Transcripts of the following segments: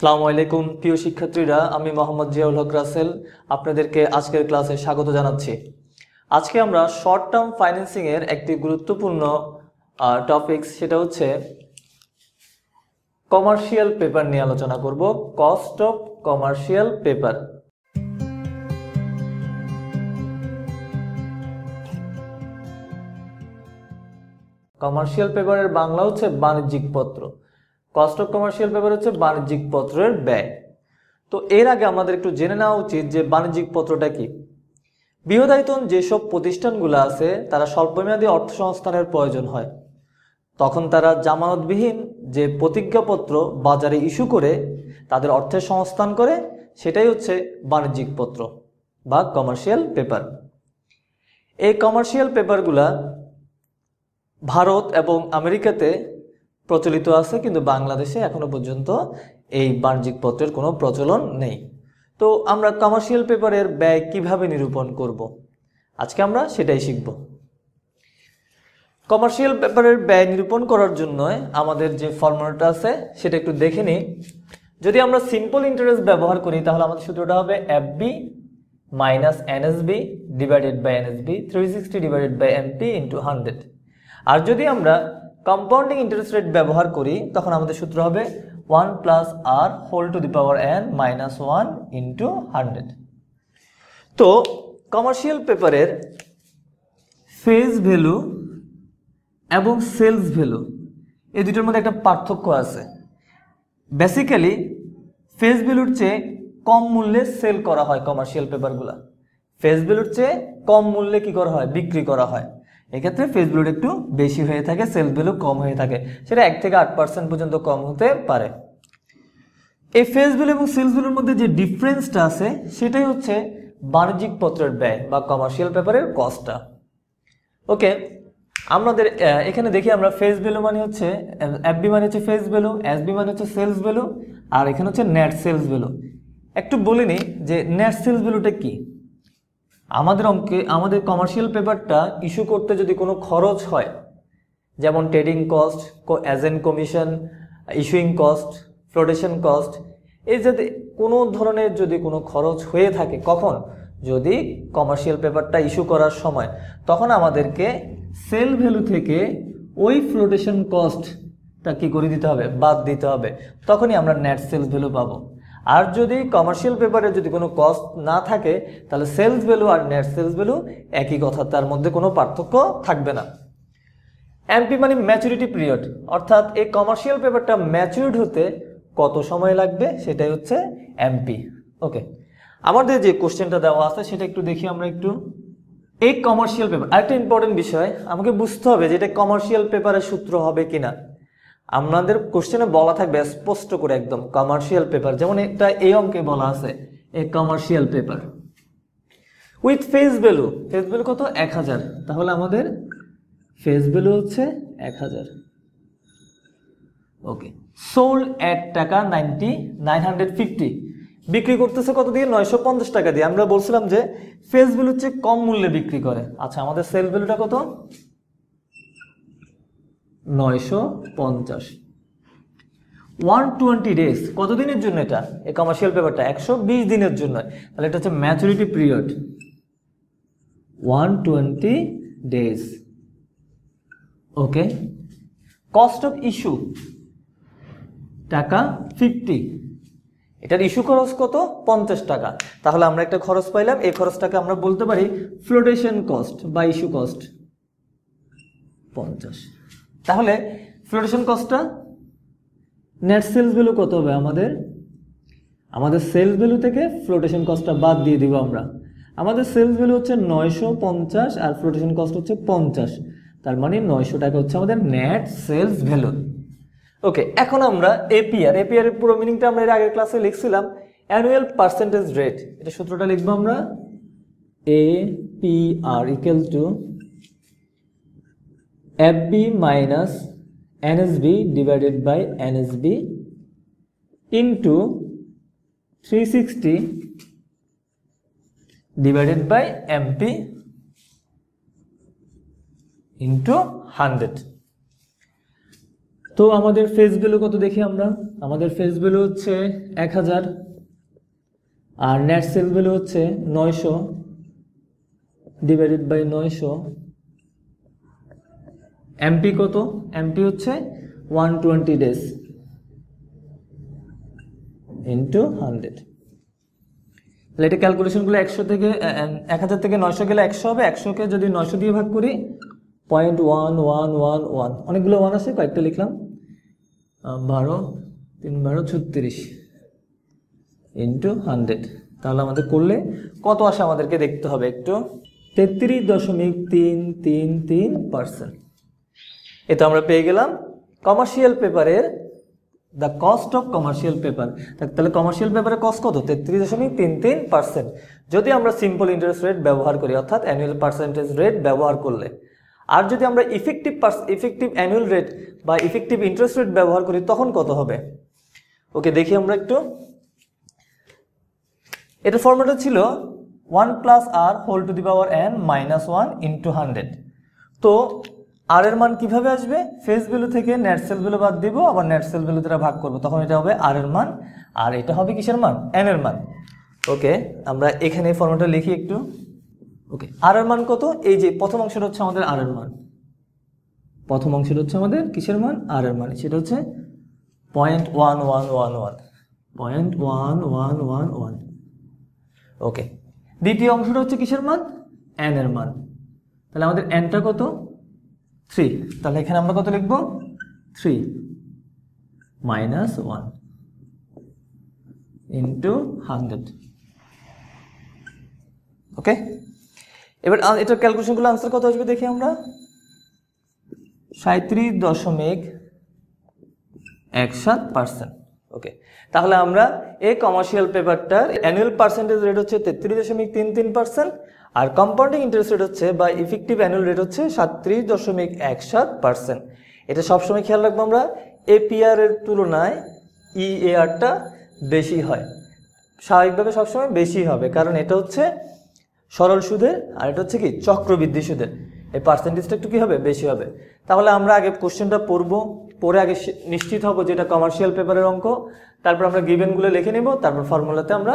সালামু আলাইকুম প্রিয় শিক্ষার্থীরা আমি মোহাম্মদ জিয়াউল হক রাসেল আপনাদেরকে আজকের ক্লাসে স্বাগত জানাচ্ছি আজকে আমরা শর্ট টার্ম ফাইন্যান্সিংয়ের একটি গুরুত্বপূর্ণ টপিক সেটা হচ্ছে কমার্শিয়াল পেপার নিয়ে আলোচনা করব cost of commercial paper commercial পেপারের বাংলা হচ্ছে বাণিজ্যিক পত্র কস্ট অফ কমার্শিয়াল পেপার হচ্ছে বাণিজ্যিক পত্রের ব্যয় তো এর আগে আমাদের একটু জেনে নেওয়া উচিত যে বাণিজ্যিক পত্রটা কি বৃহদায়তন যেসব প্রতিষ্ঠানগুলো আছে তারা স্বল্পমেয়াদী অর্থসংস্থানের প্রয়োজন হয় তখন তারা জামানতবিহীন যে প্রতিজ্ঞাপত্র বাজারে ইস্যু করে তাদের অর্থের সংস্থান করে সেটাই হচ্ছে বাণিজ্যিক পত্র বা কমার্শিয়াল পেপার এই কমার্শিয়াল পেপারগুলা ভারত এবং আমেরিকাতে প্রচলিত আছে কিন্তু বাংলাদেশে এখনো পর্যন্ত এই বাণিজ্যিক পত্রের কোনো প্রচলন নেই তো আমরা কমার্শিয়াল পেপারের ব্যয় কিভাবে নিরূপণ করব। আজকে আমরা সেটাই শিখব কমার্শিয়াল পেপারের ব্যয় নিরূপণ করার জন্য আমাদের যে ফর্মুলাটা আছে সেটা একটু দেখে নিই যদি আমরা সিম্পল ইন্টারেস্ট ব্যবহার করি তাহলে আমাদের সূত্রটা হবে F B minus NSB divided by NSB three sixty divided by MP into hundred আর যদি আমরা কম্পাউন্ডিং ইন্টারেস্ট রেট ব্যবহার করি তখন আমাদের সূত্র হবে one plus R whole to the power N minus one into hundred তো কমার্শিয়াল পেপারের ফেজ ভ্যালু এবং সেলস ভ্যালু এই দুটোর মধ্যে একটা পার্থক্য আছে বেসিক্যালি ফেস ভ্যালুর চেয়ে কম মূল্যে সেল করা হয় কমার্শিয়াল পেপারগুলো ফেস ভ্যালুর চেয়ে কম মূল্যে কি করা হয় বিক্রি করা হয় এক্ষেত্রে ফেস ভ্যালুড একটু বেশি হয়ে থাকে সেলস ভ্যালু কম হয়ে থাকে সেটা এক থেকে আট পার্সেন্ট পর্যন্ত কম হতে পারে এই ফেস ভ্যালু এবং সেলস ভ্যালুর মধ্যে যে ডিফারেন্সটা আছে সেটাই হচ্ছে বাণিজ্যিক পত্রের ব্যয় বা কমার্শিয়াল পেপারের কস্টটা ওকে আমাদের এখানে দেখি আমরা ফেস ভ্যালু মানে হচ্ছে এফবি মানে হচ্ছে ফেস ভ্যালু এসবি মানে হচ্ছে সেলস ভ্যালু আর এখানে হচ্ছে নেট সেলস ভ্যালু একটু বলিনি যে নেট সেলস ভ্যালুটা কী আমাদের অঙ্কে আমাদের কমার্শিয়াল পেপারটা ইস্যু করতে যদি কোনো খরচ হয় যেমন trading cost agent commission issuing cost flotation cost এই যাতে কোনো ধরনের যদি কোনো খরচ হয়ে থাকে কখন যদি কমার্শিয়াল পেপারটা ইস্যু করার সময় তখন আমাদেরকে সেল ভ্যালু থেকে ওই ফ্লোটেশন কস্টটা কী করে দিতে হবে বাদ দিতে হবে তখনই আমরা নেট সেল ভ্যালু পাবো আর যদি কমার্শিয়াল পেপারে যদি কোনো কস্ট না থাকে তাহলে সেলস ভ্যালু আর নেট সেলস ভ্যালু একই কথা তার মধ্যে কোনো পার্থক্য থাকবে না এমপি মানে ম্যাচুরিটি পিরিয়ড অর্থাৎ এই কমার্শিয়াল পেপারটা ম্যাচিউরড হতে কত সময় লাগবে সেটাই হচ্ছে এমপি ওকে আমাদের যে কোশ্চেনটা দেওয়া আছে সেটা একটু দেখি আমরা একটু এই কমার্শিয়াল পেপার আরেকটা ইম্পর্টেন্ট বিষয় আমাকে বুঝতে হবে যে এটা কমার্শিয়াল পেপারের সূত্র হবে কিনা আপনাদের কোশ্চেনে বলা থাকবে স্পষ্ট করে একদম কমার্শিয়াল পেপার যেমন এটা এই অঙ্কে বলা আছে a commercial paper with face value face value কত এক হাজার তাহলে আমাদের ফেস ভ্যালু হচ্ছে এক হাজার ওকে সোল এক টাকা নাইনটি নাইন হান্ড্রেড ফিফটি বিক্রি করতেছে কত দিয়ে নয়শো পঞ্চাশ টাকা দিয়ে আমরা বলছিলাম যে ফেস ভ্যালু হচ্ছে কম মূল্যে বিক্রি করে আচ্ছা আমাদের সেল ভ্যালুটা কত নয়শো পঞ্চাশ ওয়ান টোয়েন্টি ডেজ জন্য এটা এ কমার্শিয়াল পেপারটা একশো বিশ দিনের জন্য তাহলে এটা হচ্ছে maturity period one twenty days okay cost of issue টাকা ফিফটি এটার ইস্যু খরচ কত পঞ্চাশ টাকা তাহলে আমরা একটা খরচ পাইলাম এই খরচটাকে আমরা বলতে পারি ফ্লোটেশন কস্ট বা ইস্যু কস্ট পঞ্চাশ তাহলে ফ্লোটেশন কস্টটা নেট সেলস ভ্যালু কত হবে আমাদের আমাদের সেলস ভ্যালু থেকে ফ্লোটেশন কস্টটা বাদ দিয়ে দিব আমরা আমাদের সেলস ভ্যালু হচ্ছে নয়শো পঞ্চাশ আর ফ্লোটেশন কস্ট হচ্ছে পঞ্চাশ তার মানে নয়শো টাকা হচ্ছে আমাদের নেট সেলস ভ্যালু ওকে এখন আমরা এপিআর এপিআর এর পুরো মিনিংটা আমরা এর আগের ক্লাসে লিখছিলাম অ্যানুয়াল পার্সেন্টেজ রেট এটা সূত্রটা লিখবো আমরা A P R equal to F B minus NSB divided by NSB into three sixty divided by MP into hundred তো আমাদের ফেস কত দেখি আমরা আমাদের ফেস হচ্ছে এক হাজার আর নেট সেলগুলো হচ্ছে নয়শো ডিভাইডেড বাই নয়শো এমপি কত এমপি হচ্ছে one twenty days into hundred তাহলে এটা ক্যালকুলেশনগুলো একশো থেকে এক হাজার থেকে নয়শো গেলে একশো হবে একশোকে যদি নয়শো দিয়ে ভাগ করি point one one one one অনেকগুলো ওয়ান আছে কয়েকটা লিখলাম বারো তিন বারো ছত্রিশ ইন্টু হান্ড্রেড তাহলে আমাদের করলে কত আসে আমাদেরকে দেখতে হবে একটু তেত্রিশ দশমিক তিন তিন তিন পার্সেন্ট এ আমরা পেয়ে গেলাম কমার্শিয়াল পেপারের the cost of commercial paper তাহলে কমার্শিয়াল পেপারের কস্ট কত তেত্রিশ দশমিক তিন তিন পার্সেন্ট যদি আমরা সিম্পল ইন্টারেস্ট রেট ব্যবহার করি অর্থাৎ অ্যানুয়াল পার্সেন্টেজ রেট ব্যবহার করলে আর যদি আমরা ইফেক্টিভ ইফেক্টিভ অ্যানুয়াল রেট বা ইফেক্টিভ ইন্টারেস্ট রেট ব্যবহার করি তখন কত হবে ওকে দেখি আমরা একটু এটা ফর্মেটটা ছিল one plus R whole to the power N minus one into hundred তো আর এর মান কিভাবে আসবে ফেস ভ্যালু থেকে নেট সেল ভ্যালু বাদ দিব আবার নেট সেল ভ্যালু দ্বারা ভাগ করব তখন এটা হবে আর এর মান আর এটা হবে কিসের মান এন এর মান ওকে আমরা এখানে ফর্মটা লিখি একটু ওকে আর এর মান কত এই যে প্রথম অংশটা হচ্ছে আমাদের আর এর মান প্রথম অংশটা হচ্ছে আমাদের কিসের মান আর এর মান সেটা হচ্ছে point one one one one point one one one one okay দ্বিতীয় অংশটা হচ্ছে কিসের মান এন এর মান তাহলে আমাদের এনটা কত থ্রি তাহলে এখানে আমরা কত লিখব three minus one into hundred okay এবার এটা ক্যালকুলেশনগুলো আনসার কত আসবে দেখি আমরা সাঁত্রিশ দশমিক এক সাত পার্সেন্ট ওকে তাহলে আমরা এই কমার্শিয়াল পেপারটার অ্যানুয়াল পার্সেন্টেজ রেট হচ্ছে তেত্রিশ দশমিক তিন তিন পার্সেন্ট আর কম্পাউন্ডিং ইন্টারেস্ট রেট হচ্ছে বা ইফেক্টিভ অ্যানুয়াল রেট হচ্ছে সাতত্রিশ দশমিক এক সাত পার্সেন্ট এটা সবসময় খেয়াল রাখবো আমরা এপিআর এর তুলনায় ইএআরটা e বেশি হয় স্বাভাবিকভাবে সবসময় বেশি হবে কারণ এটা হচ্ছে সরল সুদের আর এটা হচ্ছে কি চক্রবৃদ্ধি সুদের এই পার্সেন্টেজটা একটু কী হবে বেশি হবে তাহলে আমরা আগে কোশ্চেনটা পড়বো পরে আগে নিশ্চিত হব যেটা কমার্শিয়াল পেপারের অঙ্ক তারপর আমরা গিভেনগুলো লিখে নেব তারপর ফর্মুলাতে আমরা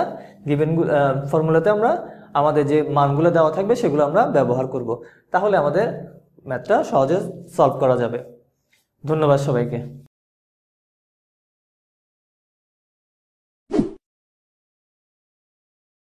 গিভেন ফর্মুলাতে আমরা আমাদের যে মানগুলো দেওয়া থাকবে সেগুলো আমরা ব্যবহার করব তাহলে আমাদের ম্যাথটা সহজে সলভ করা যাবে ধন্যবাদ সবাইকে